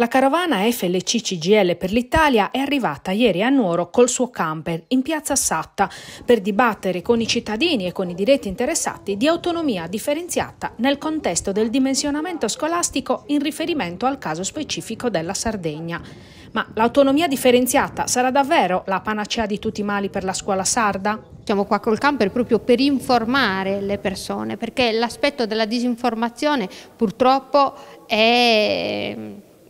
La carovana FLC CGL per l'Italia è arrivata ieri a Nuoro col suo camper in piazza Satta per dibattere con i cittadini e con i diretti interessati di autonomia differenziata nel contesto del dimensionamento scolastico in riferimento al caso specifico della Sardegna. Ma l'autonomia differenziata sarà davvero la panacea di tutti i mali per la scuola sarda? Siamo qua col camper proprio per informare le persone perché l'aspetto della disinformazione purtroppo è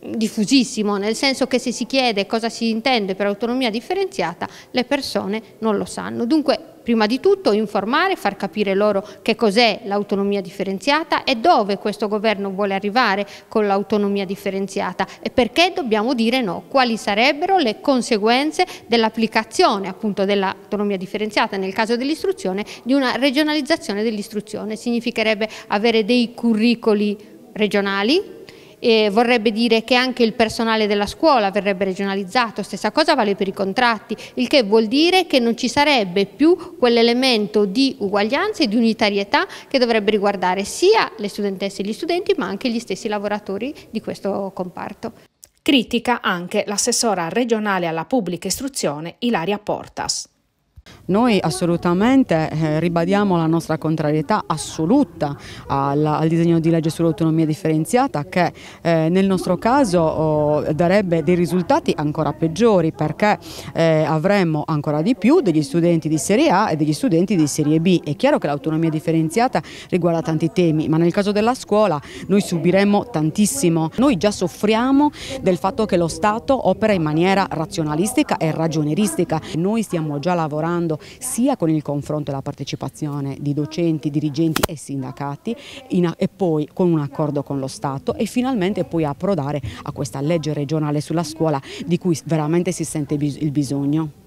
diffusissimo, nel senso che se si chiede cosa si intende per autonomia differenziata, le persone non lo sanno. Dunque, prima di tutto, informare, far capire loro che cos'è l'autonomia differenziata e dove questo governo vuole arrivare con l'autonomia differenziata e perché dobbiamo dire no, quali sarebbero le conseguenze dell'applicazione appunto dell'autonomia differenziata nel caso dell'istruzione, di una regionalizzazione dell'istruzione. Significherebbe avere dei curricoli regionali eh, vorrebbe dire che anche il personale della scuola verrebbe regionalizzato, stessa cosa vale per i contratti, il che vuol dire che non ci sarebbe più quell'elemento di uguaglianza e di unitarietà che dovrebbe riguardare sia le studentesse e gli studenti ma anche gli stessi lavoratori di questo comparto. Critica anche l'assessora regionale alla pubblica istruzione Ilaria Portas. Noi assolutamente eh, ribadiamo la nostra contrarietà assoluta al, al disegno di legge sull'autonomia differenziata che eh, nel nostro caso oh, darebbe dei risultati ancora peggiori perché eh, avremmo ancora di più degli studenti di serie A e degli studenti di serie B. È chiaro che l'autonomia differenziata riguarda tanti temi, ma nel caso della scuola noi subiremmo tantissimo. Noi già soffriamo del fatto che lo Stato opera in maniera razionalistica e ragioneristica. Noi stiamo già lavorando sia con il confronto e la partecipazione di docenti, dirigenti e sindacati in, e poi con un accordo con lo Stato e finalmente poi approdare a questa legge regionale sulla scuola di cui veramente si sente il bisogno.